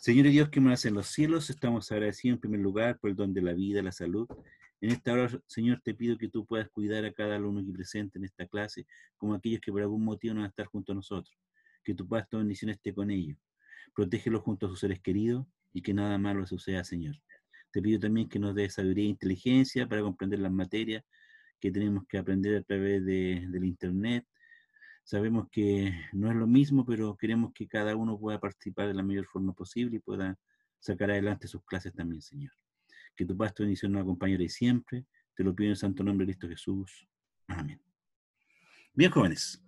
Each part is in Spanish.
Señor Dios que moras en los cielos, estamos agradecidos en primer lugar por el don de la vida, la salud. En esta hora, Señor, te pido que tú puedas cuidar a cada alumno aquí presente en esta clase, como aquellos que por algún motivo no van a estar junto a nosotros. Que tu paz, tu bendición esté con ellos. Protégelos junto a sus seres queridos y que nada malo suceda, Señor. Te pido también que nos des sabiduría e inteligencia para comprender las materias que tenemos que aprender a través del Internet, Sabemos que no es lo mismo, pero queremos que cada uno pueda participar de la mejor forma posible y pueda sacar adelante sus clases también, Señor. Que tu pasto inicio nos acompañe de siempre. Te lo pido en el santo nombre de Cristo Jesús. Amén. Bien, jóvenes.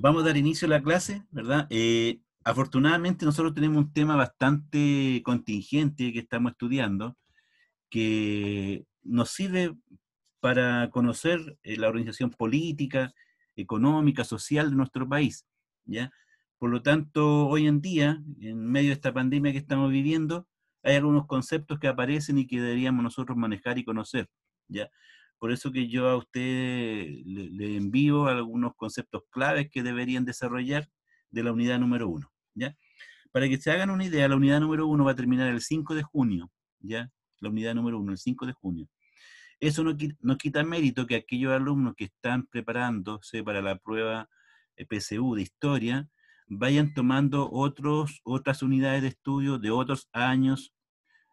Vamos a dar inicio a la clase, ¿verdad? Eh, afortunadamente nosotros tenemos un tema bastante contingente que estamos estudiando, que nos sirve para conocer eh, la organización política, económica, social de nuestro país. ¿ya? Por lo tanto, hoy en día, en medio de esta pandemia que estamos viviendo, hay algunos conceptos que aparecen y que deberíamos nosotros manejar y conocer. ¿ya? Por eso que yo a usted le, envío algunos conceptos claves que deberían desarrollar de la unidad número uno. ¿ya? Para que se hagan una idea, la unidad número uno va a terminar el 5 de junio. ¿ya? La unidad número uno, el 5 de junio. Eso no quita, quita mérito que aquellos alumnos que están preparándose para la prueba eh, PCU de historia vayan tomando otros, otras unidades de estudio de otros años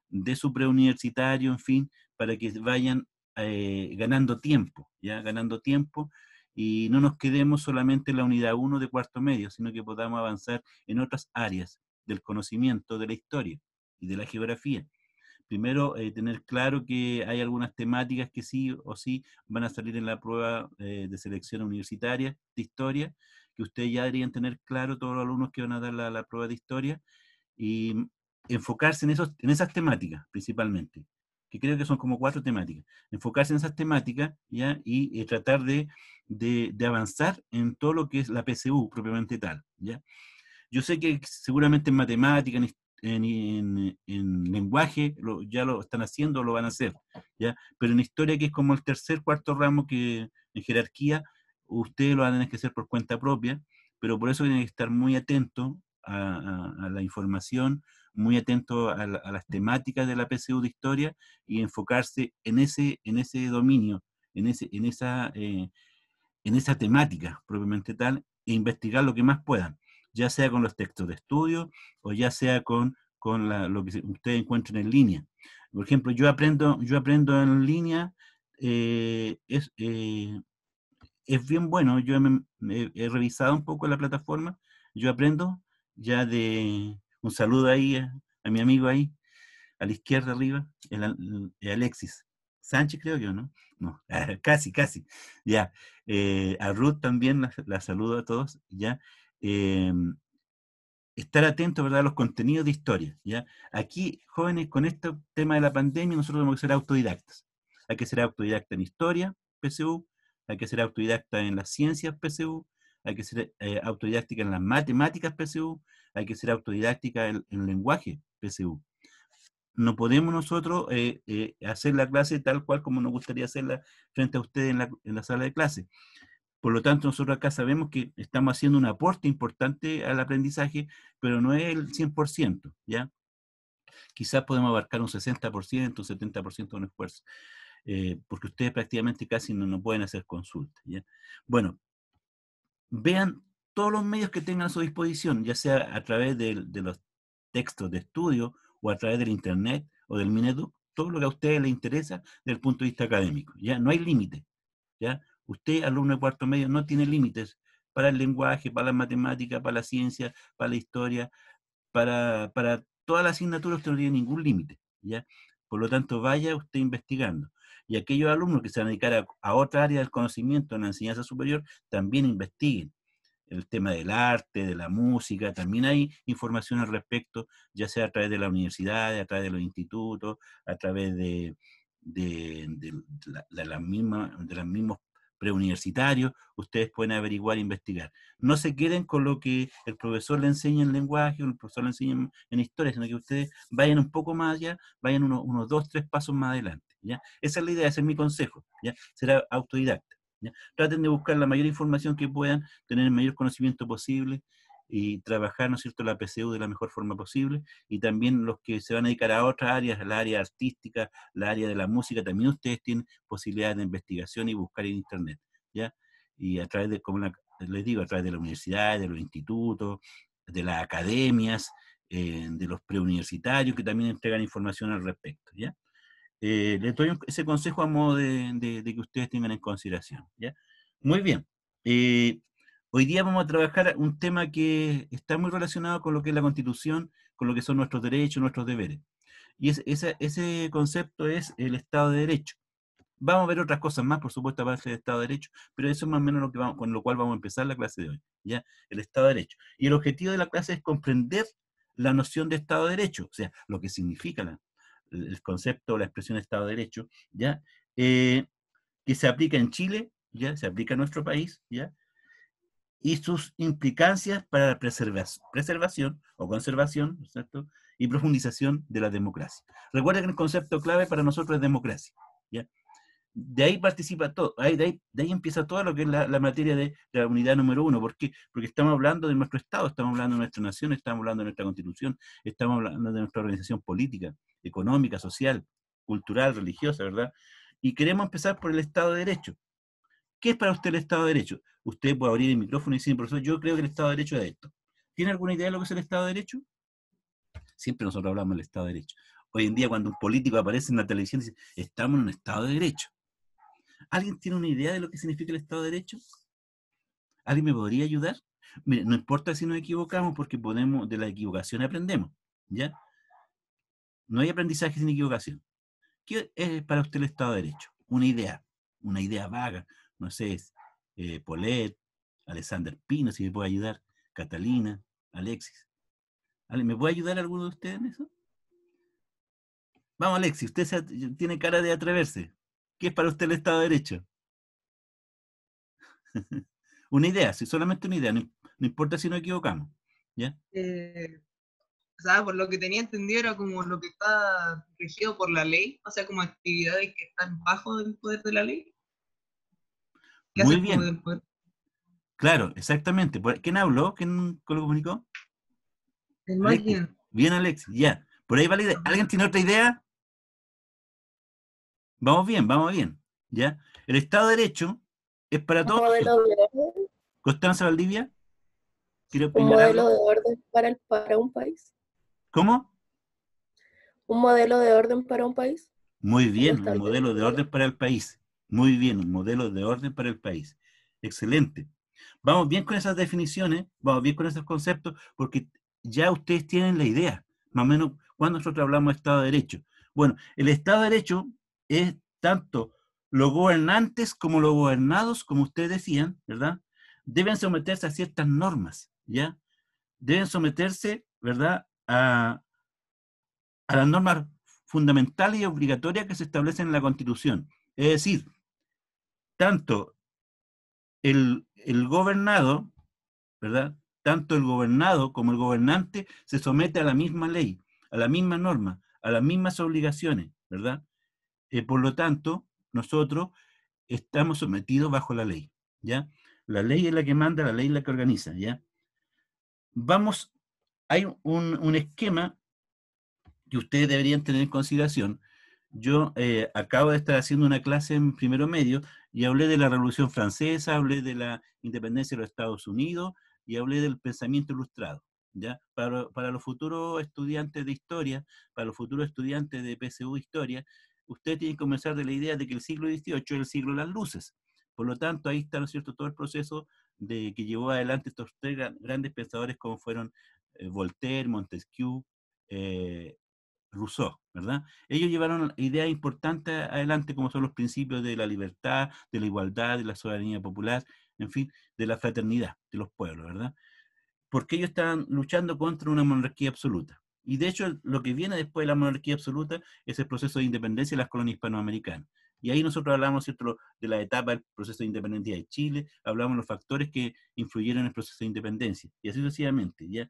de su preuniversitario, en fin, para que vayan eh, ganando tiempo, ya ganando tiempo y no nos quedemos solamente en la unidad 1 de cuarto medio, sino que podamos avanzar en otras áreas del conocimiento de la historia y de la geografía primero, eh, tener claro que hay algunas temáticas que sí o sí van a salir en la prueba eh, de selección universitaria de historia, que ustedes ya deberían tener claro todos los alumnos que van a dar la, prueba de historia, y enfocarse en, esos, en esas temáticas principalmente, que creo que son como cuatro temáticas. Enfocarse en esas temáticas ¿ya? y tratar de, avanzar en todo lo que es la PCU propiamente tal. ¿ya? Yo sé que seguramente en matemática, en, en, lenguaje lo, ya lo están haciendo, o lo van a hacer, ¿ya? Pero en historia, que es como el tercer, cuarto ramo que en jerarquía, ustedes lo van a tener que hacer por cuenta propia, pero por eso tienen que estar muy atentos a, la información, muy atentos a, las temáticas de la PSU de historia y enfocarse en ese, en ese dominio, en, ese, en, esa, eh, en esa temática propiamente tal, e investigar lo que más puedan ya sea con los textos de estudio o ya sea con, con lo que ustedes encuentren en línea. Por ejemplo, yo aprendo, yo aprendo en línea, eh, eh, es, bien bueno, yo he revisado un poco la plataforma, yo aprendo ya de un saludo ahí a, mi amigo ahí, a la izquierda arriba, el, Alexis. Sánchez, creo yo, ¿no? No, casi, casi. Ya. Eh, a Ruth también la, la, saludo a todos. Ya. Eh, estar atentos ¿verdad? a los contenidos de historia. ¿ya? Aquí, jóvenes, con este tema de la pandemia, nosotros tenemos que ser autodidactas. Hay que ser autodidacta en historia, PSU, hay que ser autodidacta en las ciencias, PSU, hay que ser eh, autodidacta en las matemáticas, PSU, hay que ser autodidáctica en, el lenguaje, PSU. No podemos nosotros eh, hacer la clase tal cual como nos gustaría hacerla frente a ustedes en la, en la sala de clase. Por lo tanto, nosotros acá sabemos que estamos haciendo un aporte importante al aprendizaje, pero no es el 100%, ¿ya? Quizás podemos abarcar un 60%, un 70% de un esfuerzo, eh, porque ustedes prácticamente casi no, no pueden hacer consulta, ¿ya? Bueno, vean todos los medios que tengan a su disposición, ya sea a través de, los textos de estudio o a través del Internet o del Mineduc, todo lo que a ustedes les interesa desde el punto de vista académico, ¿ya? No hay límite, ¿ya? Usted, alumno de cuarto medio, no tiene límites para el lenguaje, para la matemática, para la ciencia, para la historia, para, para toda la asignatura usted no tiene ningún límite, ¿ya? Por lo tanto, vaya usted investigando. Y aquellos alumnos que se van a dedicar a, otra área del conocimiento en la enseñanza superior, también investiguen el tema del arte, de la música, también hay información al respecto, ya sea a través de la universidad, a través de los institutos, a través de, de, de, de de los mismos preuniversitario. ustedes pueden averiguar e investigar. No se queden con lo que el profesor le enseña en lenguaje o el profesor le enseña en, historia, sino que ustedes vayan un poco más allá, vayan unos, dos, tres pasos más adelante. ¿ya? Esa es la idea, ese es mi consejo. ¿ya? Será autodidacta. Traten de buscar la mayor información que puedan, tener el mayor conocimiento posible y trabajar, ¿no es cierto?, la PCU de la mejor forma posible y también los que se van a dedicar a otras áreas, la área artística, la área de la música, también ustedes tienen posibilidades de investigación y buscar en Internet, ¿ya? Y a través de, como les digo, a través de la universidad, de los institutos, de las academias, eh, de los preuniversitarios que también entregan información al respecto, ¿ya? Eh, les doy ese consejo a modo de, que ustedes tengan en consideración, ¿ya? Muy bien. Eh, Hoy día vamos a trabajar un tema que está muy relacionado con lo que es la Constitución, con lo que son nuestros derechos, nuestros deberes. Y ese, concepto es el Estado de Derecho. Vamos a ver otras cosas más, por supuesto, a base de Estado de Derecho, pero eso es más o menos con lo cual vamos a empezar la clase de hoy, ¿ya? El Estado de Derecho. Y el objetivo de la clase es comprender la noción de Estado de Derecho, o sea, lo que significa el concepto, la expresión de Estado de Derecho, ¿ya? Eh, que se aplica en Chile, ¿ya? Se aplica en nuestro país, ¿ya? y sus implicancias para la preservación, preservación o conservación y profundización de la democracia. Recuerda que el concepto clave para nosotros es democracia. ¿ya? De ahí participa todo, ahí, de ahí empieza todo lo que es la, la, materia de la unidad número uno. ¿Por qué? Porque estamos hablando de nuestro Estado, estamos hablando de nuestra nación, estamos hablando de nuestra constitución, estamos hablando de nuestra organización política, económica, social, cultural, religiosa, ¿verdad? Y queremos empezar por el Estado de Derecho. ¿Qué es para usted el Estado de Derecho? Usted puede abrir el micrófono y decir, profesor, yo creo que el Estado de Derecho es esto. ¿Tiene alguna idea de lo que es el Estado de Derecho? Siempre nosotros hablamos del Estado de Derecho. Hoy en día, cuando un político aparece en la televisión, dice, estamos en un Estado de Derecho. ¿Alguien tiene una idea de lo que significa el Estado de Derecho? ¿Alguien me podría ayudar? Mire, no importa si nos equivocamos, porque podemos, de la equivocación aprendemos, ¿ya? No hay aprendizaje sin equivocación. ¿Qué es para usted el Estado de Derecho? Una idea, una idea vaga, no sé, es eh, Polet, Alexander Pino, si me puede ayudar, Catalina, Alexis. ¿Me puede ayudar alguno de ustedes en eso? Vamos, Alexis, usted tiene cara de atreverse. ¿Qué es para usted el Estado de Derecho? una idea, sí, solamente una idea, no, importa si nos equivocamos. ¿ya? Eh, por lo que tenía entendido era como lo que está regido por la ley, o sea, como actividades que están bajo del poder de la ley. Muy bien. Claro, exactamente. ¿Quién habló? ¿Quién lo comunicó? El Alexis. Bien, Alex ya. Por ahí va ¿Alguien tiene otra idea? Vamos bien, vamos bien. ¿Ya? El Estado de Derecho es para todos. modelo de orden? Constanza Valdivia. un modelo de orden para, para un país. ¿Cómo? Un modelo de orden para un país. Muy bien, un modelo de orden para el país. Muy bien, un modelo de orden para el país. Excelente. Vamos bien con esas definiciones, vamos bien con esos conceptos, porque ya ustedes tienen la idea, más o menos, cuando nosotros hablamos de Estado de Derecho. Bueno, el Estado de Derecho es tanto los gobernantes como los gobernados, como ustedes decían, ¿verdad? Deben someterse a ciertas normas, ¿ya? Deben someterse, ¿verdad? A, a las normas fundamentales y obligatorias que se establecen en la Constitución. Es decir, tanto el, gobernado, ¿verdad? Tanto el gobernado como el gobernante se somete a la misma ley, a la misma norma, a las mismas obligaciones, ¿verdad? Eh, por lo tanto, nosotros estamos sometidos bajo la ley, ¿ya? La ley es la que manda, la ley es la que organiza, ¿ya? Vamos, hay un, esquema que ustedes deberían tener en consideración. Yo eh, acabo de estar haciendo una clase en primero medio y hablé de la Revolución Francesa, hablé de la independencia de los Estados Unidos y hablé del pensamiento ilustrado. ¿ya? Para, los futuros estudiantes de historia, para los futuros estudiantes de PSU Historia, usted tiene que comenzar de la idea de que el siglo XVIII es el siglo de las luces. Por lo tanto, ahí está ¿no es cierto? todo el proceso de que llevó adelante estos tres grandes pensadores como fueron eh, Voltaire, Montesquieu, eh, Rousseau, ¿verdad? Ellos llevaron ideas importantes adelante, como son los principios de la libertad, de la igualdad, de la soberanía popular, en fin, de la fraternidad de los pueblos, ¿verdad? Porque ellos estaban luchando contra una monarquía absoluta. Y de hecho, lo que viene después de la monarquía absoluta es el proceso de independencia de las colonias hispanoamericanas. Y ahí nosotros hablamos ¿cierto? de la etapa del proceso de independencia de Chile, hablamos de los factores que influyeron en el proceso de independencia, y así sucesivamente. ¿ya?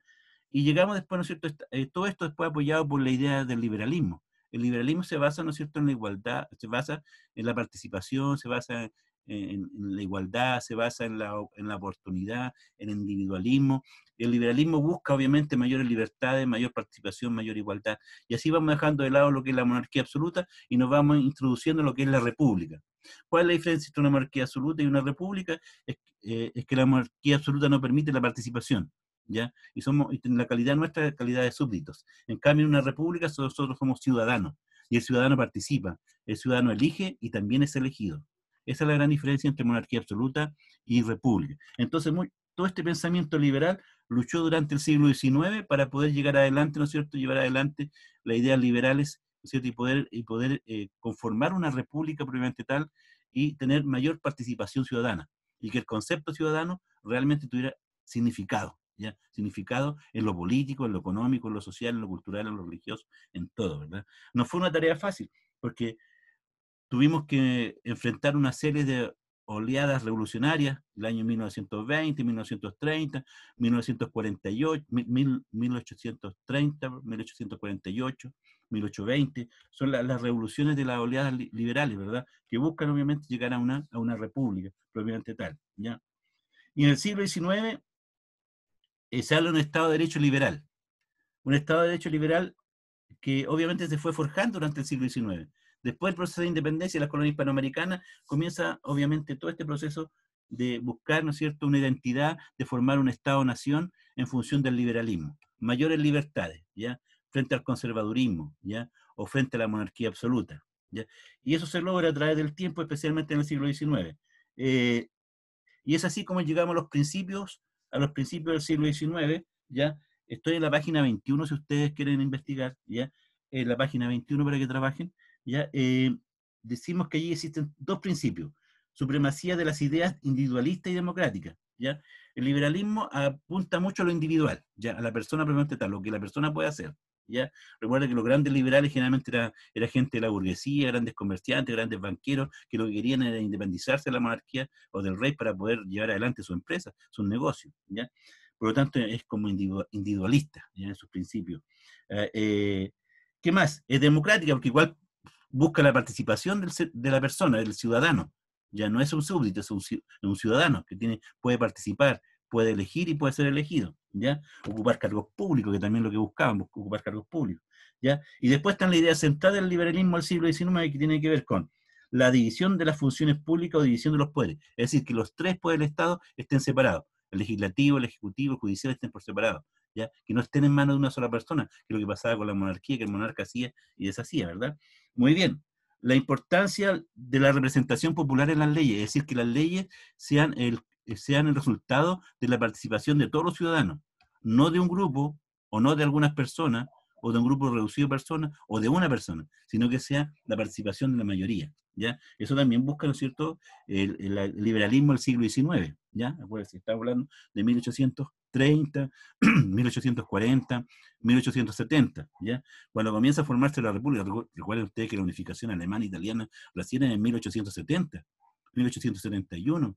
Y llegamos después, ¿no es cierto? Eh, todo esto después apoyado por la idea del liberalismo. El liberalismo se basa, ¿no es cierto?, en la igualdad, se basa en la participación, se basa en, la igualdad, se basa en la, oportunidad, en el individualismo. El liberalismo busca, obviamente, mayores libertades, mayor participación, mayor igualdad. Y así vamos dejando de lado lo que es la monarquía absoluta y nos vamos introduciendo lo que es la república. ¿Cuál es la diferencia entre una monarquía absoluta y una república? es eh, que la monarquía absoluta no permite la participación. Y somos y la calidad nuestra es calidad de súbditos. En cambio, en una república nosotros somos ciudadanos y el ciudadano participa, el ciudadano elige y también es elegido. Esa es la gran diferencia entre monarquía absoluta y república. Entonces, todo este pensamiento liberal luchó durante el siglo XIX para poder llegar adelante, ¿no es cierto?, llevar adelante las ideas liberales, ¿no cierto?, y poder, y poder eh, conformar una república propiamente tal y tener mayor participación ciudadana y que el concepto ciudadano realmente tuviera significado. Significado en lo político, en lo económico, en lo social, en lo cultural, en lo religioso, en todo, ¿verdad? No fue una tarea fácil, porque tuvimos que enfrentar una serie de oleadas revolucionarias, el año 1920, 1930, 1948, 1830, 1848, 1820, son las revoluciones de las oleadas liberales, ¿verdad? Que buscan obviamente llegar a una, a una república, propiamente tal, ¿ya? Y en el siglo XIX eh, se habla de un Estado de Derecho liberal. Un Estado de Derecho liberal que obviamente se fue forjando durante el siglo XIX. Después del proceso de independencia de la colonia hispanoamericanas, comienza obviamente todo este proceso de buscar, ¿no es cierto?, una identidad, de formar un Estado-nación en función del liberalismo. Mayores libertades, ¿ya? Frente al conservadurismo, ¿ya? O frente a la monarquía absoluta, Y eso se logra a través del tiempo, especialmente en el siglo XIX. Eh, y es así como llegamos a los principios a los principios del siglo XIX, ¿ya? Estoy en la página 21 si ustedes quieren investigar, ¿ya? En la página 21 para que trabajen, ¿ya? Eh, decimos que allí existen dos principios, supremacía de las ideas individualistas y democráticas, ¿ya? El liberalismo apunta mucho a lo individual, ¿ya? A la persona propiamente tal, lo que la persona puede hacer, Recuerda que los grandes liberales generalmente era, gente de la burguesía, grandes comerciantes, grandes banqueros, que lo que querían era independizarse de la monarquía o del rey para poder llevar adelante su empresa, su negocio Por lo tanto, es como individualista en sus principios. Ah, eh, ¿Qué más? Es democrática porque igual busca la participación de la persona, del ciudadano. Ya no es un súbdito, es un, un ciudadano que tiene, puede participar, puede elegir y puede ser elegido, ¿ya? Ocupar cargos públicos, que también es lo que buscábamos, ocupar cargos públicos, ¿ya? Y después está la idea central del liberalismo del siglo XIX que tiene que ver con la división de las funciones públicas o división de los poderes, es decir, que los tres poderes del Estado estén separados, el legislativo, el ejecutivo, el judicial estén por separado, ¿ya? Que no estén en manos de una sola persona, que es lo que pasaba con la monarquía, que el monarca hacía y deshacía, ¿verdad? Muy bien, la importancia de la representación popular en las leyes, es decir, que las leyes sean el eh, sean el resultado de la participación de todos los ciudadanos, no de un grupo o no de algunas personas o de un grupo reducido de personas o de una persona, sino que sea la participación de la mayoría. ¿ya? Eso también busca, ¿no es cierto?, el, liberalismo del siglo XIX. ¿ya? Acuérdense, estamos hablando de 1830, 1840, 1870, ¿ya? cuando comienza a formarse la República. Recuerden ustedes que la unificación alemana-italiana e la tiene en 1870, 1871.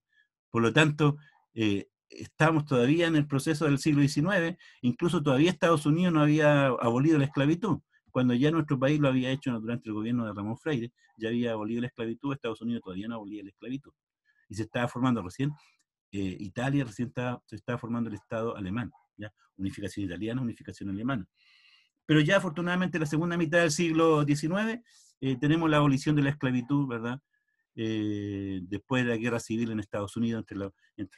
Por lo tanto, eh, estamos todavía en el proceso del siglo XIX, incluso todavía Estados Unidos no había abolido la esclavitud. Cuando ya nuestro país lo había hecho durante el gobierno de Ramón Freire, ya había abolido la esclavitud, Estados Unidos todavía no abolía la esclavitud. Y se estaba formando recién, eh, Italia recién se estaba formando el Estado alemán, ¿ya? unificación italiana, unificación alemana. Pero ya afortunadamente en la segunda mitad del siglo XIX eh, tenemos la abolición de la esclavitud, ¿verdad? Eh, después de la guerra civil en Estados Unidos entre,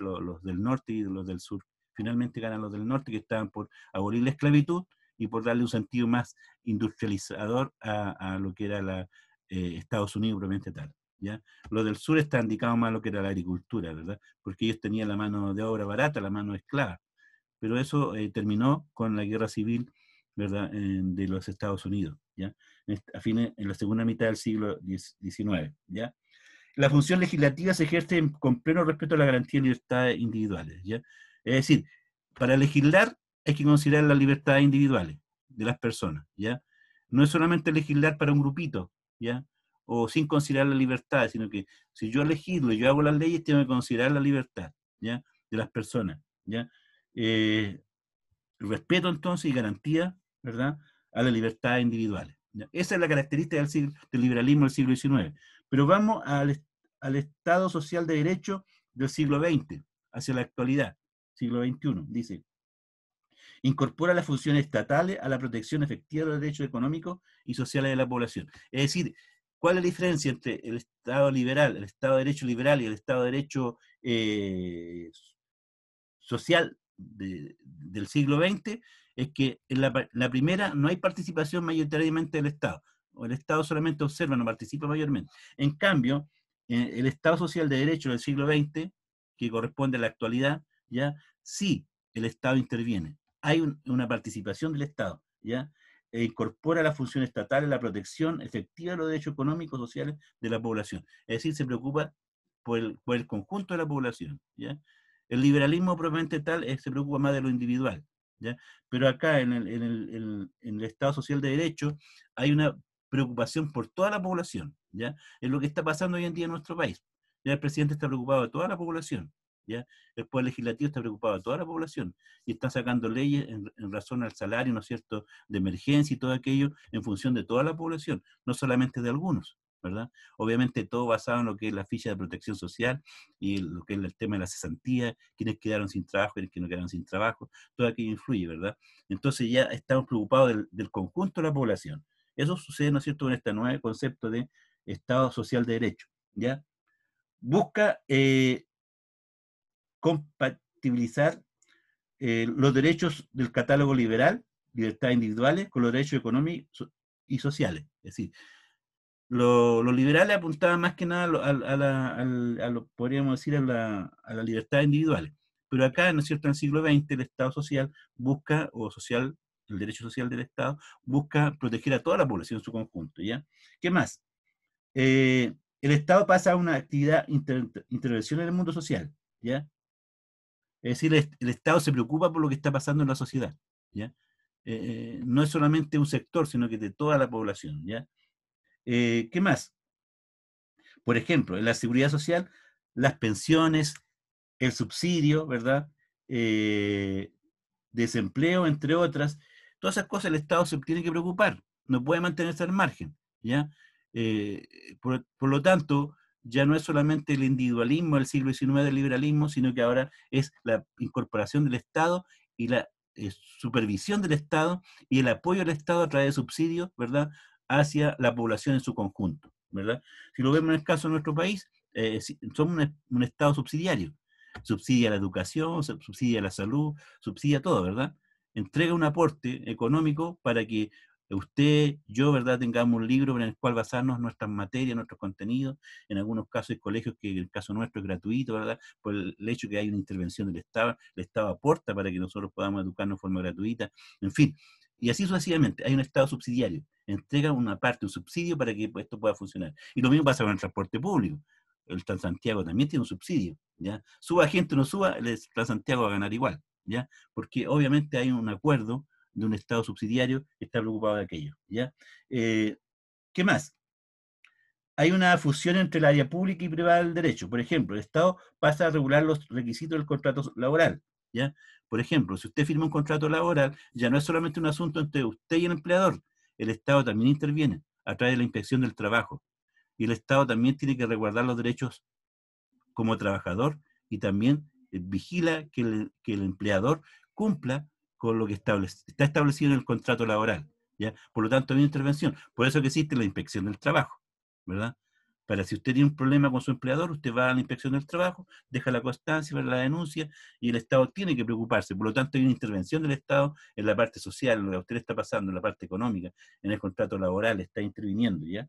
los, del norte y los del sur. Finalmente ganan los del norte que estaban por abolir la esclavitud y por darle un sentido más industrializador a, lo que era eh, Estados Unidos propiamente tal. ¿ya? Los del sur están indicados más a lo que era la agricultura, ¿verdad? Porque ellos tenían la mano de obra barata, la mano esclava. Pero eso eh, terminó con la guerra civil, ¿verdad?, de los Estados Unidos, ¿ya? A fines, en la segunda mitad del siglo XIX, ¿ya? la función legislativa se ejerce con pleno respeto a la garantía de libertades individuales. ¿ya? Es decir, para legislar hay que considerar las libertades individuales de las personas. ¿ya? No es solamente legislar para un grupito, ¿ya? o sin considerar la libertad, sino que si yo legislo y yo hago las leyes, tengo que considerar la libertad ¿ya? de las personas. ¿ya? Eh, respeto entonces y garantía ¿verdad? a las libertades individuales. Esa es la característica del, del, liberalismo del siglo XIX. Pero vamos al, Estado social de derecho del siglo XX, hacia la actualidad, siglo XXI, dice. Incorpora las funciones estatales a la protección efectiva de los derechos económicos y sociales de la población. Es decir, ¿cuál es la diferencia entre el Estado liberal, el Estado de Derecho liberal y el Estado de Derecho eh, social del siglo XX? Es que en la primera no hay participación mayoritariamente del Estado o el Estado solamente observa, no participa mayormente. En cambio, eh, el Estado social de derecho del siglo XX, que corresponde a la actualidad, ya sí el Estado interviene. Hay una participación del Estado, ya e incorpora la función estatal en la protección efectiva de los derechos económicos, sociales de la población. Es decir, se preocupa por el, conjunto de la población. ¿ya? El liberalismo propiamente tal se preocupa más de lo individual. ¿ya? Pero acá en el, en el Estado Social de Derecho hay una preocupación por toda la población, ¿ya? Es lo que está pasando hoy en día en nuestro país. Ya el presidente está preocupado de toda la población, ¿ya? El poder legislativo está preocupado de toda la población y están sacando leyes en, razón al salario, ¿no es cierto?, de emergencia y todo aquello en función de toda la población, no solamente de algunos. ¿verdad? Obviamente todo basado en lo que es la ficha de protección social y lo que es el tema de la cesantía, quienes quedaron sin trabajo, quienes no quedaron sin trabajo, todo aquello influye, ¿verdad? Entonces ya estamos preocupados del conjunto de la población. Eso sucede, ¿no es cierto?, con este nuevo concepto de Estado Social de Derecho, ¿ya? Busca eh, compatibilizar eh, los derechos del catálogo liberal, libertades individuales, con los derechos económicos y sociales. Es decir, lo, los liberales apuntaban más que nada a, a, la, lo, podríamos decir, a la, a la libertad individual. Pero acá, ¿no es cierto?, en el siglo XX, el Estado social busca, o social el derecho social del Estado, busca proteger a toda la población en su conjunto. ¿ya? ¿Qué más? Eh, el Estado pasa a una actividad intervención en el mundo social. ¿ya? Es decir, el, Estado se preocupa por lo que está pasando en la sociedad. ¿ya? Eh, eh, no es solamente un sector, sino que de toda la población. ¿ya? ¿Qué más? Por ejemplo, en la seguridad social, las pensiones, el subsidio, ¿verdad? desempleo, entre otras, Todas esas cosas el Estado se tiene que preocupar, no puede mantenerse al margen, ¿ya? Eh, por, lo tanto, ya no es solamente el individualismo del siglo XIX del liberalismo, sino que ahora es la incorporación del Estado y la eh, supervisión del Estado y el apoyo del Estado a través de subsidios, ¿verdad?, hacia la población en su conjunto, ¿verdad? Si lo vemos en el caso de nuestro país, eh, somos un, un Estado subsidiario, subsidia la educación, subsidia la salud, subsidia todo, ¿verdad? entrega un aporte económico para que usted, yo, ¿verdad?, tengamos un libro en el cual basarnos nuestras materias, nuestros contenidos. En algunos casos hay colegios que en el caso nuestro es gratuito, ¿verdad?, por el hecho que hay una intervención del Estado, el Estado aporta para que nosotros podamos educarnos de forma gratuita, en fin. Y así sucesivamente, hay un Estado subsidiario, entrega una parte, un subsidio para que esto pueda funcionar. Y lo mismo pasa con el transporte público. El Transantiago también tiene un subsidio, ¿ya? Suba gente o no suba, el Transantiago va a ganar igual. ¿ya? Porque obviamente hay un acuerdo de un Estado subsidiario que está preocupado de aquello, ¿ya? Eh, ¿Qué más? Hay una fusión entre el área pública y privada del derecho. Por ejemplo, el Estado pasa a regular los requisitos del contrato laboral, ¿ya? Por ejemplo, si usted firma un contrato laboral, ya no es solamente un asunto entre usted y el empleador, el Estado también interviene a través de la inspección del trabajo. Y el Estado también tiene que resguardar los derechos como trabajador y también eh, vigila que el, empleador cumpla con lo que está establecido en el contrato laboral. ¿ya? Por lo tanto, hay una intervención. Por eso que existe la inspección del trabajo, ¿verdad? Para si usted tiene un problema con su empleador, usted va a la inspección del trabajo, deja la constancia para la denuncia y el Estado tiene que preocuparse. Por lo tanto, hay una intervención del Estado en la parte social, lo que usted está pasando, en la parte económica, en el contrato laboral, está interviniendo, ¿ya?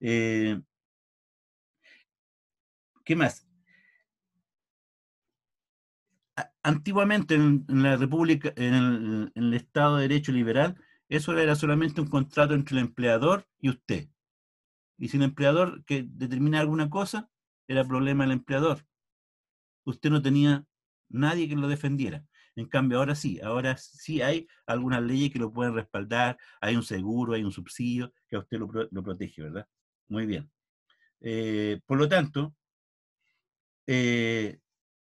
Eh, ¿Qué más? antiguamente en, la República, en el, Estado de Derecho Liberal, eso era solamente un contrato entre el empleador y usted. Y si el empleador que determina alguna cosa, era problema del empleador. Usted no tenía nadie que lo defendiera. En cambio, ahora sí, ahora sí hay algunas leyes que lo pueden respaldar, hay un seguro, hay un subsidio que a usted lo, protege, ¿verdad? Muy bien. Eh, por lo tanto, eh,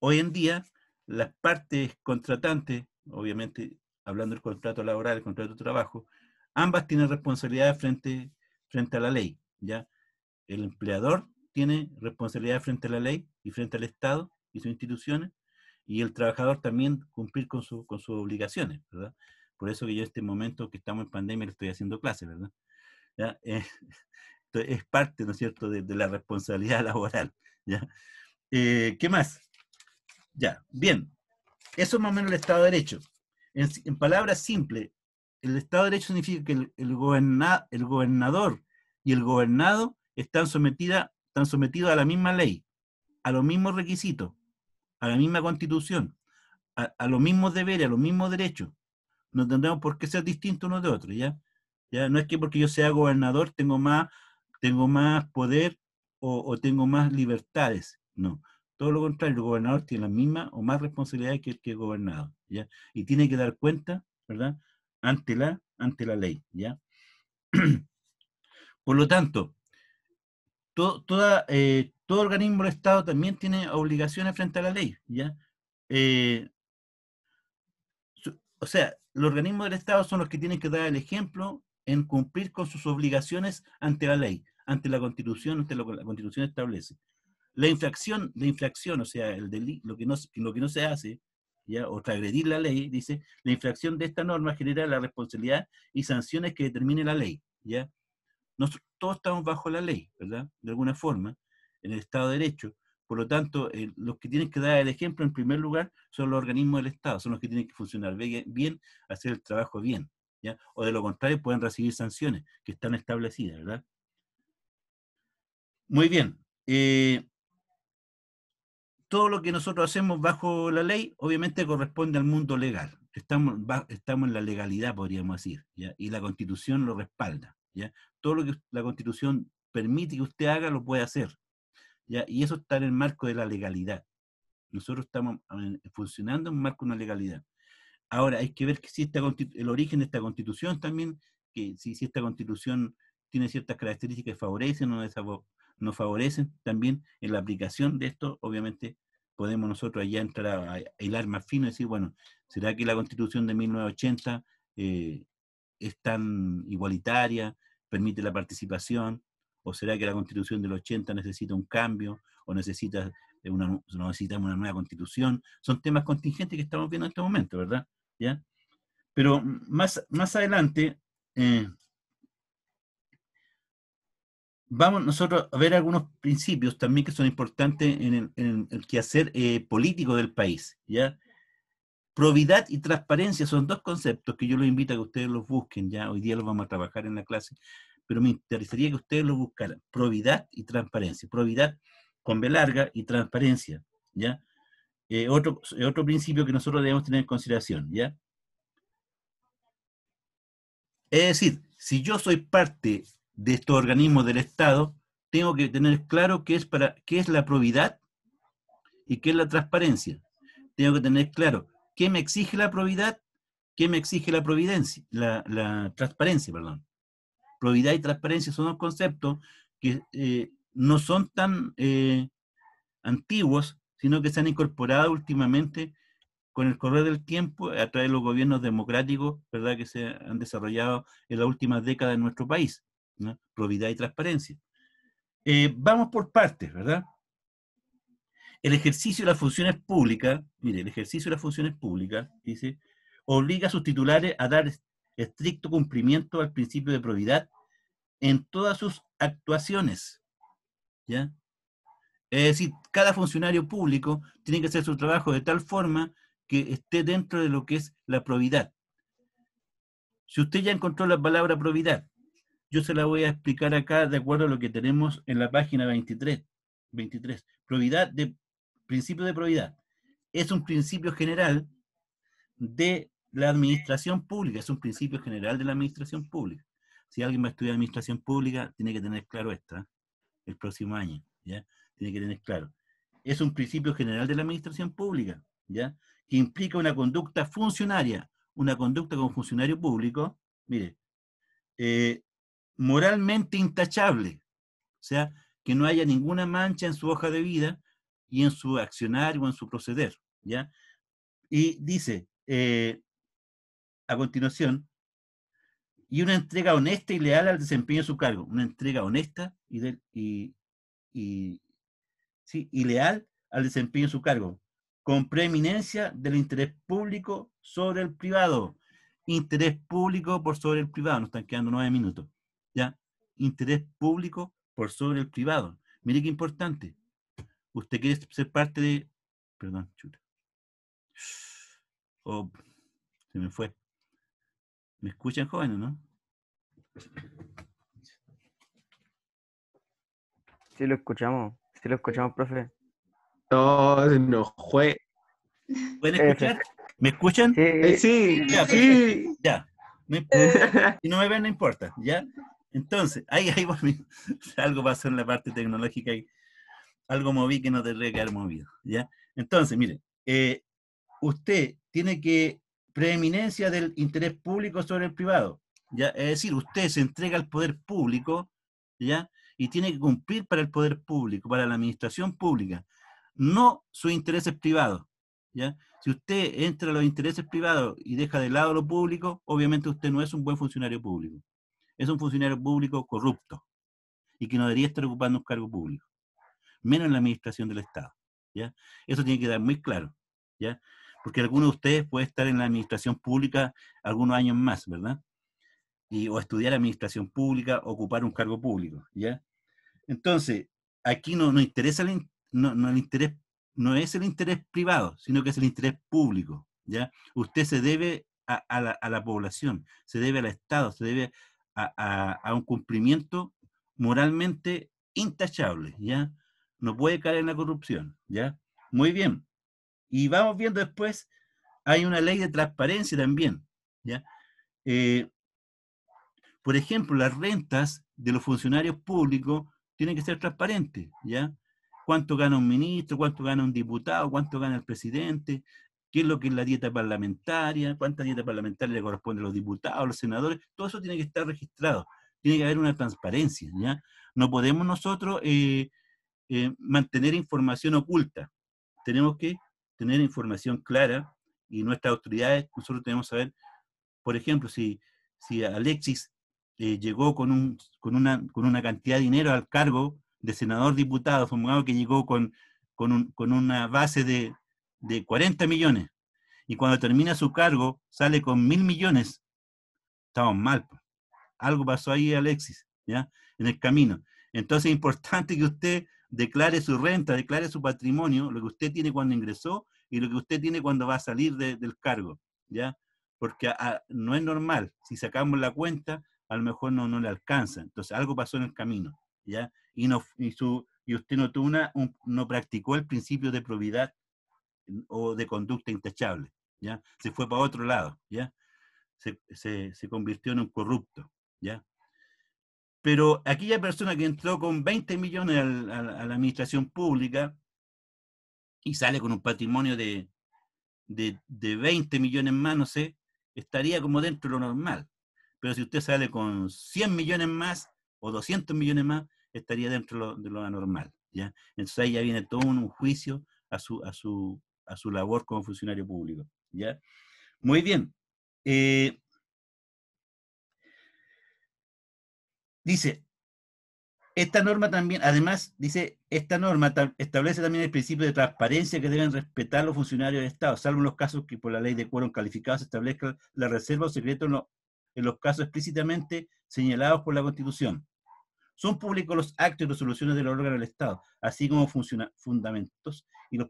hoy en día las partes contratantes, obviamente hablando del contrato laboral, el contrato de trabajo, ambas tienen responsabilidad frente, frente a la ley. ¿ya? El empleador tiene responsabilidad frente a la ley y frente al Estado y sus instituciones, y el trabajador también cumplir con, sus obligaciones, Por eso que yo en este momento que estamos en pandemia le estoy haciendo clase, ¿verdad? Eh, es, parte, ¿no es cierto?, de, la responsabilidad laboral, ¿ya? Eh, ¿Qué más? Ya, bien. Eso es más o menos el Estado de Derecho. En, palabras simples, el Estado de Derecho significa que el, el gobernador y el gobernado están, sometida, están sometidos a la misma ley, a los mismos requisitos, a la misma constitución, a, los mismos deberes, a los mismos derechos. No tendremos por qué ser distintos unos de otros, ¿ya? ¿ya? No es que porque yo sea gobernador tengo más, tengo más poder o tengo más libertades, no. Todo lo contrario, el gobernador tiene la misma o más responsabilidad que el que es gobernado, ¿ya? Y tiene que dar cuenta, ¿verdad? Ante la, ante la ley, ¿ya? Por lo tanto, eh, todo, organismo del Estado también tiene obligaciones frente a la ley, ¿ya? Eh, o sea, los organismos del Estado son los que tienen que dar el ejemplo en cumplir con sus obligaciones ante la ley, ante la Constitución, ante lo que la Constitución establece, la infracción, la infracción, o sea, lo, que no, lo que no se hace, ¿ya? o transgredir la ley, dice, la infracción de esta norma genera la responsabilidad y sanciones que determine la ley. ¿ya? Nosotros todos estamos bajo la ley, ¿verdad? De alguna forma, en el Estado de Derecho. Por lo tanto, eh, los que tienen que dar el ejemplo, en primer lugar, son los organismos del Estado, son los que tienen que funcionar bien, hacer el trabajo bien, ¿ya? O de lo contrario, pueden recibir sanciones que están establecidas, ¿verdad? Muy bien. Eh, todo lo que nosotros hacemos bajo la ley, obviamente corresponde al mundo legal. Estamos, en la legalidad, podríamos decir, y la constitución lo respalda. Todo lo que la constitución permite que usted haga, lo puede hacer. Y eso está en el marco de la legalidad. Nosotros estamos eh, funcionando en marco de una legalidad. Ahora, hay que ver que si esta, el origen de esta constitución también, si, esta constitución tiene ciertas características que favorecen o nos favorecen también en la aplicación de esto, obviamente podemos nosotros allá entrar a, hilar más fino y decir, bueno, ¿será que la constitución de 1980 eh, es tan igualitaria, permite la participación? ¿O será que la constitución del 80 necesita un cambio o necesita eh, una, necesitamos una nueva constitución? Son temas contingentes que estamos viendo en este momento, ¿verdad? ¿Ya? Pero mm, más, más adelante, eh, vamos nosotros a ver algunos principios también que son importantes en el, quehacer eh, político del país, ¿ya? Probidad y transparencia son dos conceptos que yo los invito a que ustedes los busquen, ¿ya? Hoy día los vamos a trabajar en la clase, pero me interesaría que ustedes los buscaran. Probidad y transparencia. Probidad con B larga y transparencia, ¿ya? Eh, otro, eh, otro principio que nosotros debemos tener en consideración, ¿ya? Es decir, si yo soy parte de estos organismos del Estado, tengo que tener claro qué es, para, qué es la probidad y qué es la transparencia. Tengo que tener claro qué me exige la probidad, qué me exige la providencia, la, transparencia, perdón. Probidad y transparencia son dos conceptos que eh, no son tan eh, antiguos, sino que se han incorporado últimamente con el correr del tiempo a través de los gobiernos democráticos, ¿verdad?, que se han desarrollado en las últimas décadas en nuestro país. ¿no? probidad y transparencia. Eh, vamos por partes, ¿verdad? El ejercicio de las funciones públicas, mire, el ejercicio de las funciones públicas, dice, obliga a sus titulares a dar estricto cumplimiento al principio de probidad en todas sus actuaciones. ¿Ya? Es decir, cada funcionario público tiene que hacer su trabajo de tal forma que esté dentro de lo que es la probidad. Si usted ya encontró la palabra probidad, yo se la voy a explicar acá de acuerdo a lo que tenemos en la página 23. 23. Probidad de, principio de probidad. Es un principio general de la administración pública, es un principio general de la administración pública. Si alguien va a estudiar administración pública, tiene que tener claro esta, ¿eh? el próximo año, ¿ya? Tiene que tener claro. Es un principio general de la administración pública, ¿ya? Que implica una conducta funcionaria, una conducta con funcionario público, mire, eh, moralmente intachable, o sea, que no haya ninguna mancha en su hoja de vida y en su accionario, o en su proceder, ¿ya? Y dice, eh, a continuación, y una entrega honesta y leal al desempeño de su cargo, una entrega honesta y, y leal al desempeño de su cargo, con preeminencia del interés público sobre el privado, interés público por sobre el privado, nos están quedando nueve minutos. ¿ya? Interés público por sobre el privado. Mire qué importante. Usted quiere ser parte de... Perdón, chuta. Oh, se me fue. ¿Me escuchan jóvenes, no? Sí, lo escuchamos. Sí, lo escuchamos, profe. No, no jue. ¿Pueden escuchar? ¿Me escuchan? Sí, eh, sí. Ya, sí. ya. no me ven, no importa. ¿Ya? Entonces, ahí, ahí algo pasó en la parte tecnológica y algo moví que no tendría que haber movido. ¿ya? Entonces, mire, eh, usted tiene que preeminencia del interés público sobre el privado. ¿ya? Es decir, usted se entrega al poder público ¿ya? y tiene que cumplir para el poder público, para la administración pública, no sus intereses privados. ¿ya? Si usted entra a los intereses privados y deja de lado lo público, obviamente usted no es un buen funcionario público es un funcionario público corrupto y que no debería estar ocupando un cargo público, menos en la administración del Estado. ¿ya? Eso tiene que quedar muy claro, ¿ya? porque alguno de ustedes puede estar en la administración pública algunos años más, ¿verdad? Y, o estudiar administración pública, ocupar un cargo público, ¿ya? Entonces, aquí no, no interesa el, interés, no es el interés privado, sino que es el interés público, ¿ya? Usted se debe la, a la población, se debe al Estado, se debe a, un cumplimiento moralmente intachable, ¿ya? No puede caer en la corrupción, ¿ya? Muy bien. Y vamos viendo después, hay una ley de transparencia también, ¿ya? Eh, por ejemplo, las rentas de los funcionarios públicos tienen que ser transparentes, ¿ya? ¿Cuánto gana un ministro? ¿Cuánto gana un diputado? ¿Cuánto gana el presidente? qué es lo que es la dieta parlamentaria, cuánta dieta parlamentaria le corresponde a los diputados, a los senadores, todo eso tiene que estar registrado, tiene que haber una transparencia, No podemos nosotros eh, eh, mantener información oculta, tenemos que tener información clara y nuestras autoridades, nosotros tenemos que saber, por ejemplo, si, si Alexis eh, llegó con, con, una, cantidad de dinero al cargo de senador diputado, supongamos que llegó con una base de de 40 millones y cuando termina su cargo sale con mil millones, estamos mal. Algo pasó ahí, Alexis, ¿ya? En el camino. Entonces es importante que usted declare su renta, declare su patrimonio, lo que usted tiene cuando ingresó y lo que usted tiene cuando va a salir del cargo, ¿ya? Porque ah, no es normal. Si sacamos la cuenta, a lo mejor no, no le alcanza. Entonces algo pasó en el camino, ¿ya? Y, no, y, su, y usted no, no practicó el principio de probidad o de conducta intachable, ¿ya? Se fue para otro lado, ¿ya? Se, convirtió en un corrupto, ¿ya? Pero aquella persona que entró con 20 millones a la administración pública y sale con un patrimonio de, de, 20 millones más, no sé, estaría como dentro de lo normal. Pero si usted sale con 100 millones más o 200 millones más, estaría dentro de lo, anormal. ¿ya? Entonces ahí ya viene todo un, un juicio a su, a su, a su labor como funcionario público. ¿ya? Muy bien. Eh, dice, esta norma también, además, dice, esta norma establece también el principio de transparencia que deben respetar los funcionarios del Estado, salvo en los casos que por la ley de cuero calificados se establezca la reserva o secreto en los, casos explícitamente señalados por la Constitución. Son públicos los actos y resoluciones del órgano del Estado, así como fundamentos y los,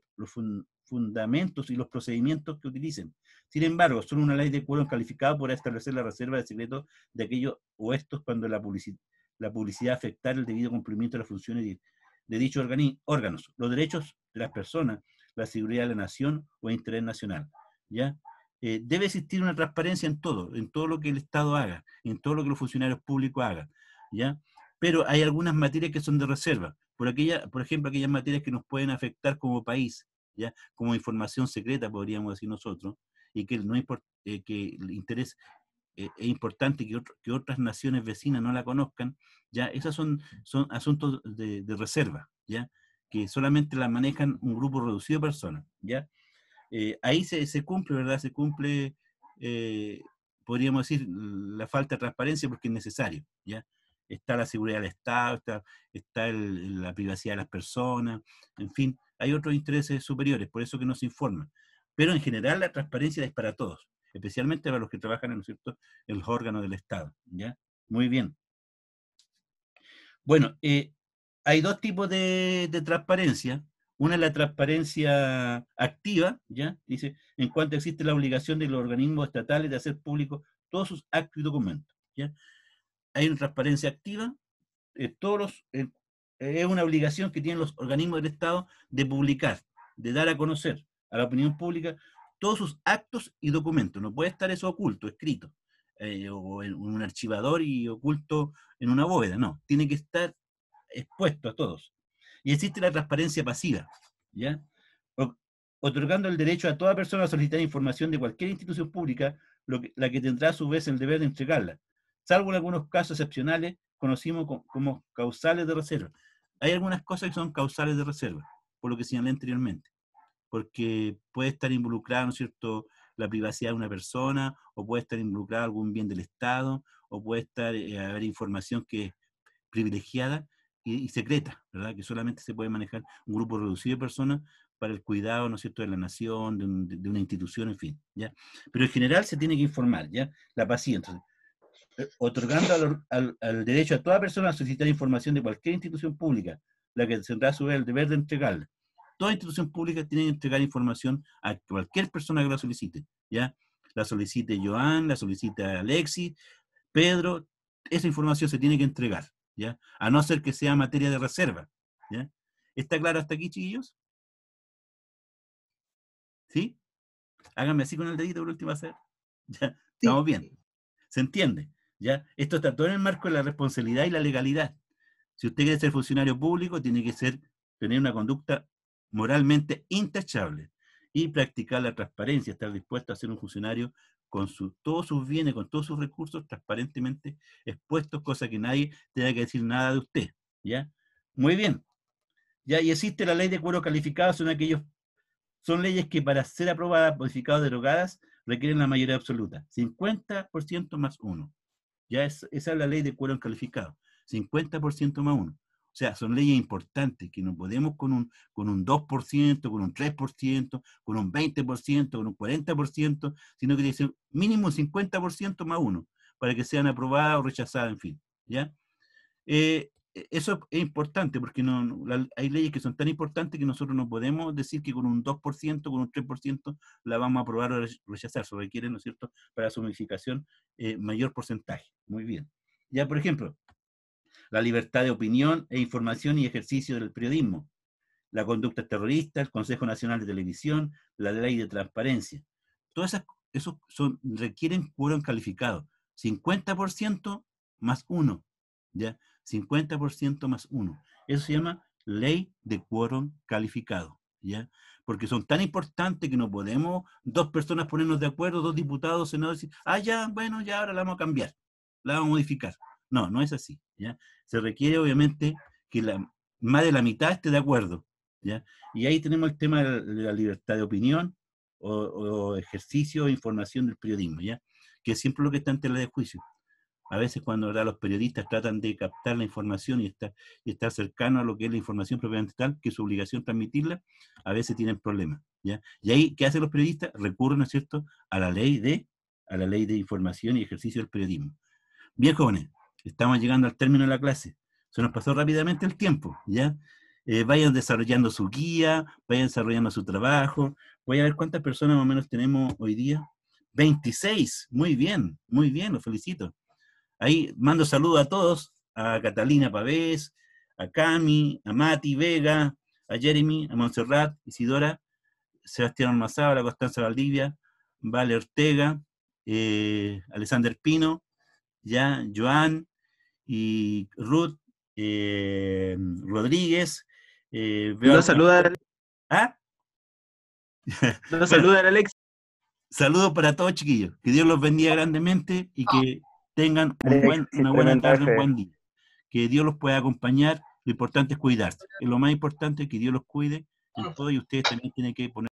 fundamentos y los procedimientos que utilicen. Sin embargo, son una ley de acuerdo calificada por establecer la reserva de secreto de aquellos o estos cuando la, publicidad afectar el debido cumplimiento de las funciones de, de dichos órganos, los derechos de las personas, la seguridad de la nación o interés nacional. ¿ya? Eh, debe existir una transparencia en todo, en todo lo que el Estado haga, en todo lo que los funcionarios públicos hagan. ¿ya? Pero hay algunas materias que son de reserva. Por, aquella, por ejemplo, aquellas materias que nos pueden afectar como país, como información secreta, podríamos decir nosotros, y que, no eh, que el interés eh, es importante que, otras naciones vecinas no la conozcan, ya esos son, son asuntos de, reserva, ya que solamente la manejan un grupo reducido de personas, ya eh, ahí se, cumple, ¿verdad? Se cumple, podríamos decir, la falta de transparencia porque es necesario, ¿ya? Está la seguridad del Estado, está, la privacidad de las personas, en fin, hay otros intereses superiores, por eso que no se informan. Pero en general la transparencia es para todos, especialmente para los que trabajan en, los órganos del Estado. ¿ya? Muy bien. Bueno, eh, hay dos tipos de, transparencia. Una es la transparencia activa, ¿ya? Dice, en cuanto existe la obligación de los organismos estatales de hacer públicos todos sus actos y documentos, ¿ya? Hay una transparencia activa, eh, todos los, es una obligación que tienen los organismos del Estado de publicar, de dar a conocer a la opinión pública todos sus actos y documentos. No puede estar eso oculto, escrito, eh, o en un archivador y oculto en una bóveda, no. Tiene que estar expuesto a todos. Y existe la transparencia pasiva, ¿ya? Otorgando el derecho a toda persona a solicitar información de cualquier institución pública, la que tendrá a su vez el deber de entregarla, salvo en algunos casos excepcionales conocimos como, causales de reserva. Hay algunas cosas que son causales de reserva, por lo que señalé anteriormente, porque puede estar involucrada, ¿no es cierto?, la privacidad de una persona, o puede estar involucrada algún bien del Estado, o puede estar eh, haber información que es privilegiada y, secreta, ¿verdad? Que solamente se puede manejar un grupo reducido de personas para el cuidado, ¿no es cierto?, de la nación, de, de una institución, en fin, ¿ya? Pero en general se tiene que informar, ¿ya? La paciente otorgando al, derecho a toda persona a solicitar información de cualquier institución pública, la que tendrá a su vez el deber de entregarla. Toda institución pública tiene que entregar información a cualquier persona que la solicite, ¿ya? La solicite Joan, la solicita Alexis, Pedro, esa información se tiene que entregar, ¿ya? A no ser que sea materia de reserva, ¿ya? ¿Está claro hasta aquí, chiquillos? ¿Sí? Háganme así con el dedito por último hacer. Ya, estamos bien. ¿Se entiende? Esto está todo en el marco de la responsabilidad y la legalidad. Si usted quiere ser funcionario público, tiene que ser, tener una conducta moralmente intachable y practicar la transparencia, estar dispuesto a ser un funcionario con su, todos sus bienes, con todos sus recursos transparentemente expuestos, cosa que nadie tenga que decir nada de usted. ¿ya? Muy bien. Ya, y existe la ley de cuero calificado, son aquellos, son leyes que para ser aprobadas, modificadas, derogadas, requieren la mayoría absoluta, 50% más uno. Ya esa es la ley de cuero calificado, 50% más uno. O sea, son leyes importantes que no podemos con un, con un 2%, con un 3%, con un 20%, con un 40%, sino que dicen mínimo 50% más uno para que sean aprobadas o rechazadas, en fin. ¿ya? Eh, e, eso es importante porque no, hay leyes que son tan importantes que nosotros no podemos decir que con un 2%, con un 3% la vamos a aprobar o rechazar. Se requiere, ¿no es cierto?, para su modificación eh, mayor porcentaje. Muy bien. Ya, por ejemplo, la libertad de opinión e información y ejercicio del periodismo, la conducta terrorista, el Consejo Nacional de Televisión, la ley de transparencia. Todas esas eso son, requieren quórum calificado, 50% más uno. ¿ya? 50% más uno. Eso se llama ley de quórum calificado, ¿ya? Porque son tan importantes que no podemos dos personas ponernos de acuerdo, dos diputados, senadores, decir, ah, ya, bueno, ya ahora la vamos a cambiar, la vamos a modificar. No, no es así, ¿ya? Se requiere, obviamente, que la, más de la mitad esté de acuerdo, ¿ya? Y ahí tenemos el tema de la libertad de opinión o, ejercicio o información del periodismo, ¿ya? Que es siempre lo que está en tela de juicio a veces cuando los periodistas tratan de captar la información y estar, y cercano a lo que es la información propiamente tal, que su obligación transmitirla, a veces tienen problemas. ¿ya? Y ahí, ¿qué hacen los periodistas? Recurren, ¿no es cierto?, a la ley de, a la ley de información y ejercicio del periodismo. Bien, jóvenes, estamos llegando al término de la clase. Se nos pasó rápidamente el tiempo, ¿ya? Eh, vayan desarrollando su guía, vayan desarrollando su trabajo. Voy a ver cuántas personas más o menos tenemos hoy día. 26, muy bien, muy bien, los felicito. Ahí mando saludos a todos, a Catalina Pavés, a Cami, a Mati Vega, a Jeremy, a Montserrat, Isidora, Sebastián Almazábal, a Constanza Valdivia, Vale Ortega, eh, Alexander Pino, ya, Joan y Ruth eh, Rodríguez. Eh, saludo ¿Ah? Alex. Saludos para todos, chiquillos. Que Dios los bendiga grandemente y ah. que Tengan una buena tarde, un buen día. Que Dios los pueda acompañar. Lo importante es cuidarse. lo más importante es que Dios los cuide en todo y ustedes también tienen que poner.